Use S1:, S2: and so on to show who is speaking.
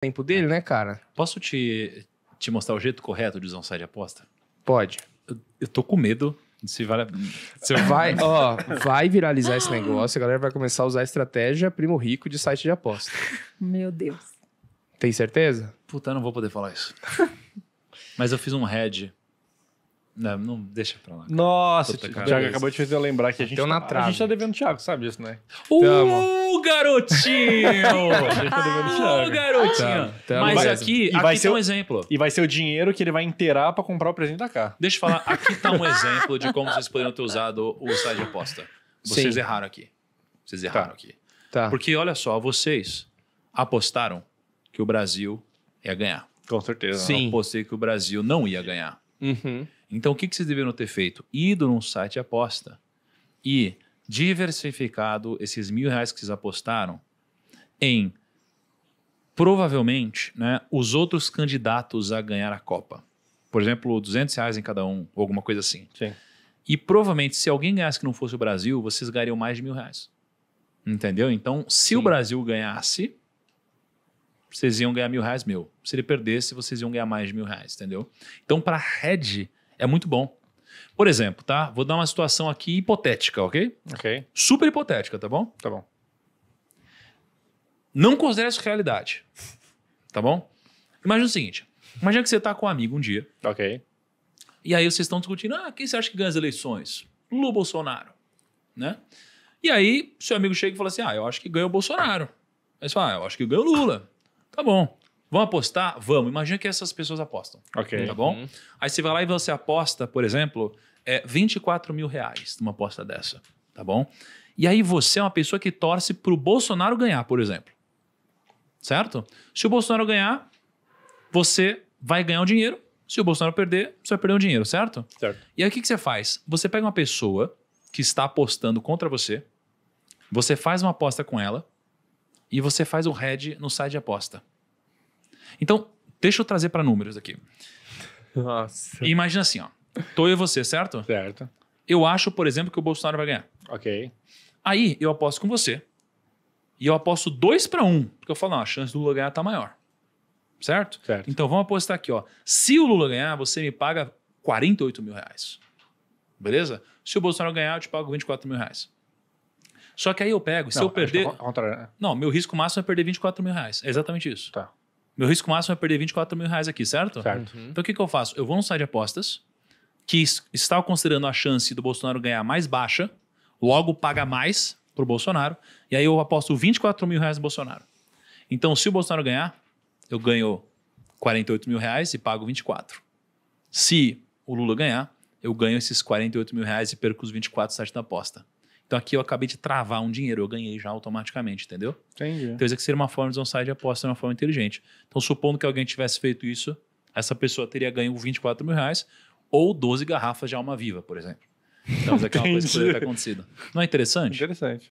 S1: tempo dele, né, cara? Posso te, te mostrar o jeito correto de usar um site de aposta? Pode. Eu, eu tô com medo de se vale se vai, ó, vai viralizar esse negócio, a galera vai começar a usar a estratégia primo rico de site de aposta. Meu Deus. Tem certeza? Puta, eu não vou poder falar isso. Mas eu fiz um head não, não deixa pra lá. Cara. Nossa, o Thiago acabou de fazer eu lembrar que a gente, tá, na trave. a gente tá devendo o Thiago, sabe disso, né? Uh, garotinho! a gente tá devendo o Thiago. Uh, garotinho! Mas aqui, e aqui tá um o, exemplo. E vai ser o dinheiro que ele vai inteirar pra comprar o presente da cá. Deixa eu falar, aqui tá um exemplo de como vocês poderiam ter usado o site de aposta. Vocês Sim. erraram aqui. Vocês tá. erraram tá. aqui. Tá. Porque, olha só, vocês apostaram que o Brasil ia ganhar. Com certeza. Sim. Eu apostei que o Brasil não ia ganhar. Uhum. Então, o que, que vocês deveriam ter feito? Ido num site de aposta e diversificado esses mil reais que vocês apostaram em provavelmente né, os outros candidatos a ganhar a Copa. Por exemplo, 200 reais em cada um, ou alguma coisa assim. Sim. E provavelmente, se alguém ganhasse que não fosse o Brasil, vocês ganhariam mais de mil reais. Entendeu? Então, se Sim. o Brasil ganhasse, vocês iam ganhar mil reais meu. Se ele perdesse, vocês iam ganhar mais de mil reais, entendeu? Então, para a Red, é muito bom. Por exemplo, tá? Vou dar uma situação aqui hipotética, ok? Ok. Super hipotética, tá bom? Tá bom. Não considere isso realidade. Tá bom? Imagina o seguinte: imagina que você tá com um amigo um dia. Ok. E aí vocês estão discutindo: ah, quem você acha que ganha as eleições? Lula ou Bolsonaro? Né? E aí, seu amigo chega e fala assim: ah, eu acho que ganha o Bolsonaro. Aí você fala: ah, eu acho que ganha o Lula. Tá bom. Vamos apostar? Vamos. Imagina que essas pessoas apostam. Ok. Tá bom? Uhum. Aí você vai lá e você aposta, por exemplo, é 24 mil reais numa aposta dessa. Tá bom? E aí você é uma pessoa que torce pro Bolsonaro ganhar, por exemplo. Certo? Se o Bolsonaro ganhar, você vai ganhar o um dinheiro. Se o Bolsonaro perder, você vai perder o um dinheiro, certo? Certo. E aí o que, que você faz? Você pega uma pessoa que está apostando contra você, você faz uma aposta com ela e você faz o head no site de aposta. Então, deixa eu trazer para números aqui. Nossa. Imagina assim, ó. Tô e você, certo? Certo. Eu acho, por exemplo, que o Bolsonaro vai ganhar. Ok. Aí eu aposto com você. E eu aposto 2 para 1, um, porque eu falo, não, a chance do Lula ganhar tá maior. Certo? Certo. Então vamos apostar aqui, ó. Se o Lula ganhar, você me paga 48 mil reais. Beleza? Se o Bolsonaro ganhar, eu te pago 24 mil reais. Só que aí eu pego, se não, eu é perder. Né? Não, meu risco máximo é perder 24 mil reais. É exatamente isso. Tá. Meu risco máximo é perder 24 mil reais aqui, certo? Certo. Uhum. Então o que, que eu faço? Eu vou no site de apostas, que está considerando a chance do Bolsonaro ganhar mais baixa, logo paga mais pro Bolsonaro, e aí eu aposto 24 mil reais no Bolsonaro. Então, se o Bolsonaro ganhar, eu ganho 48 mil reais e pago 24. Se o Lula ganhar, eu ganho esses 48 mil reais e perco os 24 sites da aposta. Então aqui eu acabei de travar um dinheiro, eu ganhei já automaticamente, entendeu? Entendi. Então isso aqui seria uma forma de downside de aposta, seria uma forma inteligente. Então supondo que alguém tivesse feito isso, essa pessoa teria ganho 24 mil reais ou 12 garrafas de alma viva, por exemplo. Então isso aqui é uma coisa que poderia ter acontecido. Não é interessante? Interessante.